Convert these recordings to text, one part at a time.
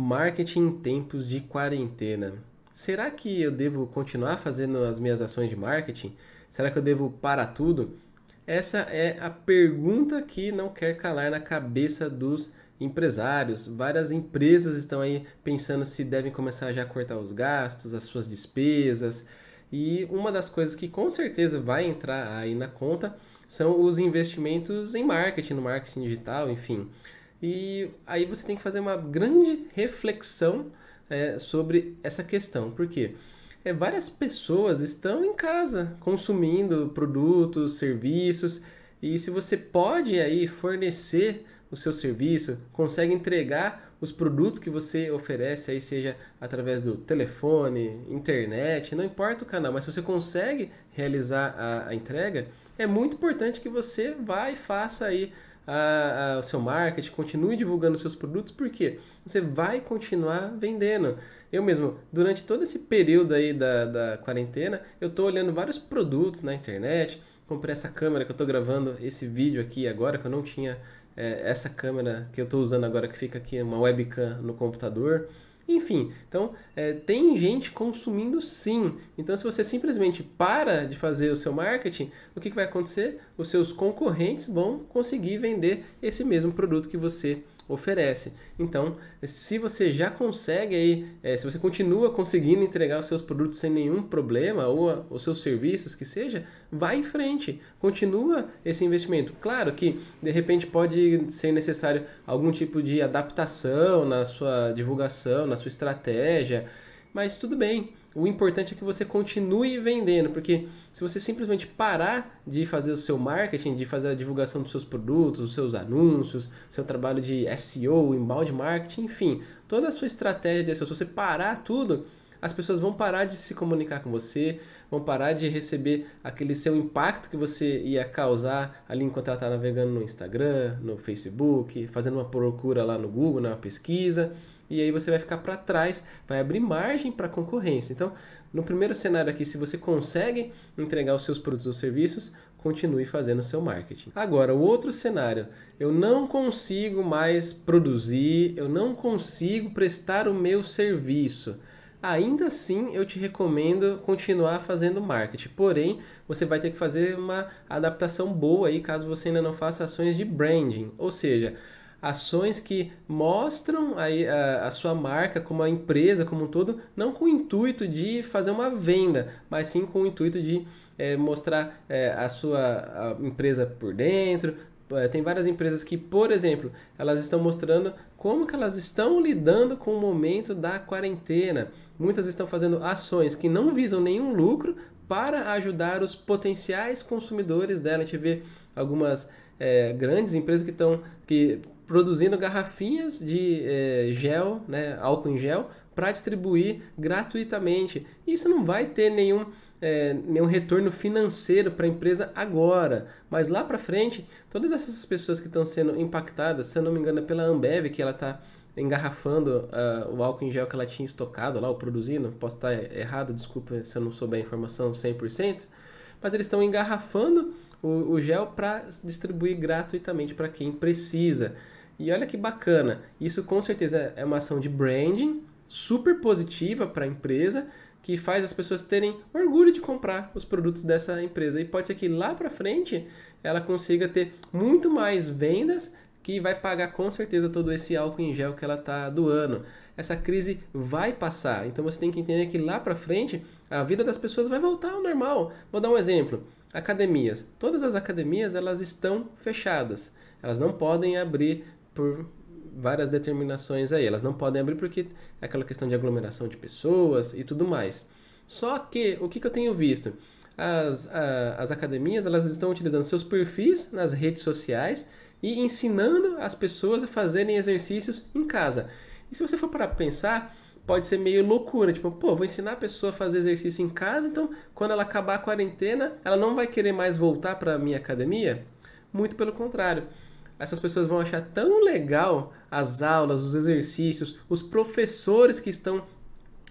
Marketing em tempos de quarentena. Será que eu devo continuar fazendo as minhas ações de marketing? Será que eu devo parar tudo? Essa é a pergunta que não quer calar na cabeça dos empresários. Várias empresas estão aí pensando se devem começar já a cortar os gastos, as suas despesas. E uma das coisas que com certeza vai entrar aí na conta são os investimentos em marketing, no marketing digital, enfim. E aí você tem que fazer uma grande reflexão é, sobre essa questão. porque É, várias pessoas estão em casa consumindo produtos, serviços, e se você pode aí fornecer o seu serviço, consegue entregar os produtos que você oferece aí seja através do telefone, internet, não importa o canal, mas se você consegue realizar a, a entrega, é muito importante que você vá e faça aí a, a, o seu marketing, continue divulgando seus produtos, porque você vai continuar vendendo. Eu mesmo, durante todo esse período aí da, da quarentena, eu estou olhando vários produtos na internet, comprei essa câmera que eu estou gravando esse vídeo aqui agora, que eu não tinha é, essa câmera que eu estou usando agora, que fica aqui uma webcam no computador, enfim, então é, tem gente consumindo sim. Então, se você simplesmente para de fazer o seu marketing, o que, que vai acontecer? Os seus concorrentes vão conseguir vender esse mesmo produto que você oferece. Então, se você já consegue aí, é, se você continua conseguindo entregar os seus produtos sem nenhum problema, ou a, os seus serviços, que seja, vai em frente, continua esse investimento. Claro que, de repente, pode ser necessário algum tipo de adaptação na sua divulgação, na sua estratégia, mas tudo bem o importante é que você continue vendendo, porque se você simplesmente parar de fazer o seu marketing, de fazer a divulgação dos seus produtos, dos seus anúncios, seu trabalho de SEO, embalde marketing, enfim, toda a sua estratégia de SEO, se você parar tudo, as pessoas vão parar de se comunicar com você, vão parar de receber aquele seu impacto que você ia causar ali enquanto ela está navegando no Instagram, no Facebook, fazendo uma procura lá no Google, na pesquisa e aí você vai ficar para trás, vai abrir margem para concorrência. Então, no primeiro cenário aqui, se você consegue entregar os seus produtos ou serviços, continue fazendo o seu marketing. Agora, o outro cenário, eu não consigo mais produzir, eu não consigo prestar o meu serviço. Ainda assim, eu te recomendo continuar fazendo marketing. Porém, você vai ter que fazer uma adaptação boa aí, caso você ainda não faça ações de branding, ou seja, ações que mostram a, a, a, sua marca como a empresa como um todo, não com o intuito de fazer uma venda, mas sim com o intuito de é, mostrar é, a sua a empresa por dentro. É, tem várias empresas que, por exemplo, elas estão mostrando como que elas estão lidando com o momento da quarentena. Muitas estão fazendo ações que não visam nenhum lucro para ajudar os potenciais consumidores dela. A gente vê algumas é, grandes empresas que estão que produzindo garrafinhas de é, gel, né, álcool em gel, para distribuir gratuitamente. Isso não vai ter nenhum, é, nenhum retorno financeiro para a empresa agora, mas lá para frente, todas essas pessoas que estão sendo impactadas, se eu não me engano, é pela Ambev, que ela está engarrafando uh, o álcool em gel que ela tinha estocado lá, ou produzindo, posso estar errado, desculpa se eu não souber a informação 100%, mas eles estão engarrafando o, o gel para distribuir gratuitamente para quem precisa. E olha que bacana, isso com certeza é, é uma ação de branding super positiva para a empresa que faz as pessoas terem orgulho de comprar os produtos dessa empresa. E pode ser que lá para frente ela consiga ter muito mais vendas que vai pagar com certeza todo esse álcool em gel que ela está doando. Essa crise vai passar, então você tem que entender que lá para frente a vida das pessoas vai voltar ao normal. Vou dar um exemplo: academias. Todas as academias elas estão fechadas, elas não podem abrir por várias determinações aí. Elas não podem abrir porque é aquela questão de aglomeração de pessoas e tudo mais. Só que, o que, que eu tenho visto? As, a, as academias elas estão utilizando seus perfis nas redes sociais e ensinando as pessoas a fazerem exercícios em casa. E se você for para pensar, pode ser meio loucura, tipo, pô, vou ensinar a pessoa a fazer exercício em casa, então quando ela acabar a quarentena, ela não vai querer mais voltar para a minha academia? Muito pelo contrário essas pessoas vão achar tão legal as aulas, os exercícios, os professores que estão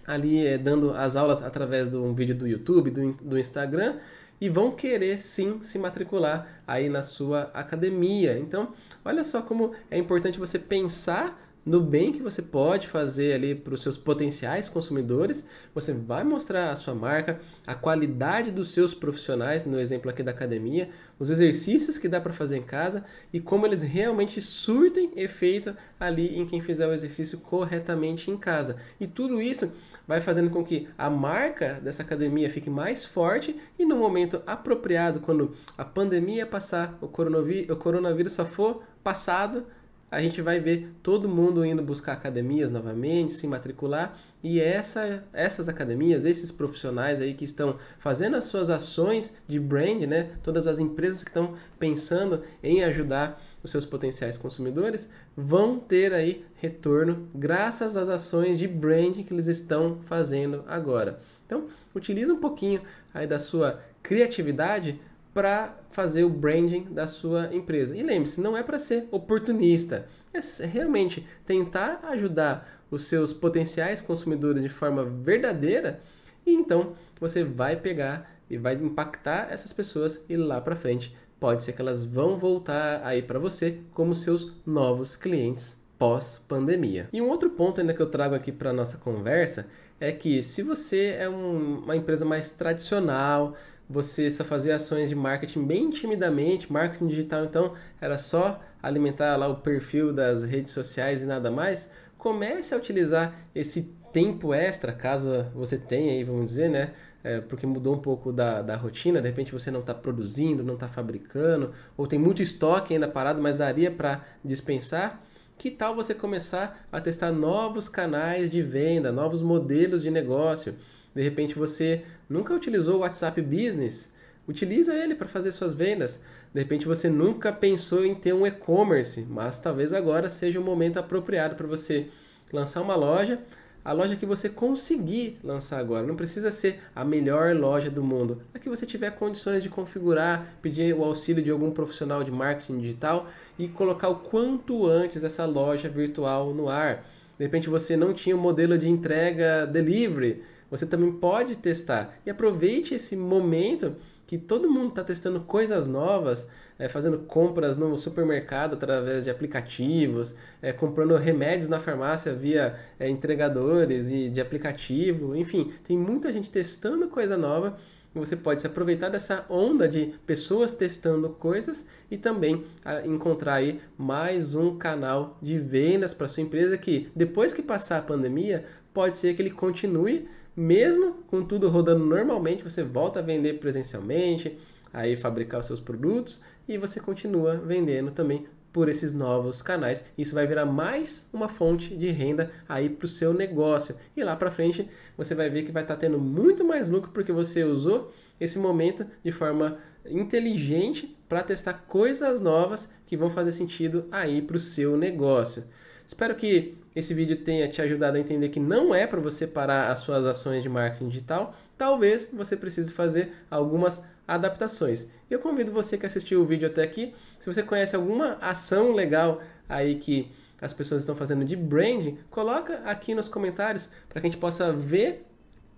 ali é, dando as aulas através de um vídeo do YouTube, do, do Instagram, e vão querer sim se matricular aí na sua academia. Então, olha só como é importante você pensar no bem que você pode fazer ali para os seus potenciais consumidores, você vai mostrar a sua marca, a qualidade dos seus profissionais, no exemplo aqui da academia, os exercícios que dá para fazer em casa e como eles realmente surtem efeito ali em quem fizer o exercício corretamente em casa. E tudo isso vai fazendo com que a marca dessa academia fique mais forte e no momento apropriado, quando a pandemia passar, o coronavírus, o coronavírus só for passado, a gente vai ver todo mundo indo buscar academias novamente, se matricular, e essa, essas academias, esses profissionais aí que estão fazendo as suas ações de brand, né? Todas as empresas que estão pensando em ajudar os seus potenciais consumidores vão ter aí retorno graças às ações de brand que eles estão fazendo agora. Então, utiliza um pouquinho aí da sua criatividade para fazer o branding da sua empresa. E lembre-se, não é para ser oportunista, é, é realmente tentar ajudar os seus potenciais consumidores de forma verdadeira e então você vai pegar e vai impactar essas pessoas e lá para frente pode ser que elas vão voltar aí para você como seus novos clientes pós-pandemia. E um outro ponto ainda que eu trago aqui para nossa conversa é que se você é um, uma empresa mais tradicional, você só fazia ações de marketing bem timidamente, marketing digital então era só alimentar lá o perfil das redes sociais e nada mais, comece a utilizar esse tempo extra, caso você tenha aí, vamos dizer, né? É, porque mudou um pouco da, da rotina, de repente você não está produzindo, não está fabricando, ou tem muito estoque ainda parado, mas daria para dispensar. Que tal você começar a testar novos canais de venda, novos modelos de negócio? De repente você nunca utilizou o WhatsApp Business, utiliza ele para fazer suas vendas. De repente você nunca pensou em ter um e-commerce, mas talvez agora seja o momento apropriado para você lançar uma loja, a loja que você conseguir lançar agora. Não precisa ser a melhor loja do mundo. A que você tiver condições de configurar, pedir o auxílio de algum profissional de marketing digital e colocar o quanto antes essa loja virtual no ar. De repente você não tinha um modelo de entrega delivery você também pode testar. E aproveite esse momento que todo mundo está testando coisas novas, é, fazendo compras no supermercado através de aplicativos, é, comprando remédios na farmácia via é, entregadores e de aplicativo, enfim, tem muita gente testando coisa nova você pode se aproveitar dessa onda de pessoas testando coisas e também ah, encontrar aí mais um canal de vendas para sua empresa que depois que passar a pandemia, pode ser que ele continue mesmo com tudo rodando normalmente, você volta a vender presencialmente, aí fabricar os seus produtos e você continua vendendo também por esses novos canais. Isso vai virar mais uma fonte de renda aí para o seu negócio. E lá para frente você vai ver que vai estar tá tendo muito mais lucro porque você usou esse momento de forma inteligente para testar coisas novas que vão fazer sentido aí para o seu negócio. Espero que esse vídeo tenha te ajudado a entender que não é para você parar as suas ações de marketing digital. Talvez você precise fazer algumas adaptações. Eu convido você que assistiu o vídeo até aqui, se você conhece alguma ação legal aí que as pessoas estão fazendo de branding, coloca aqui nos comentários para que a gente possa ver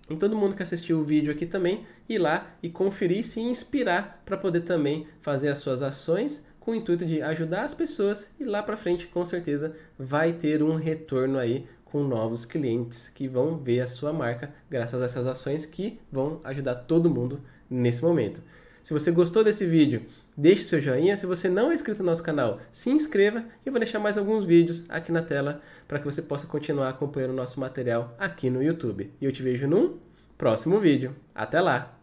e todo mundo que assistiu o vídeo aqui também ir lá e conferir, se inspirar para poder também fazer as suas ações com o intuito de ajudar as pessoas e lá para frente com certeza vai ter um retorno aí com novos clientes que vão ver a sua marca graças a essas ações que vão ajudar todo mundo nesse momento. Se você gostou desse vídeo, deixe seu joinha. Se você não é inscrito no nosso canal, se inscreva e eu vou deixar mais alguns vídeos aqui na tela para que você possa continuar acompanhando o nosso material aqui no YouTube. E eu te vejo num próximo vídeo. Até lá!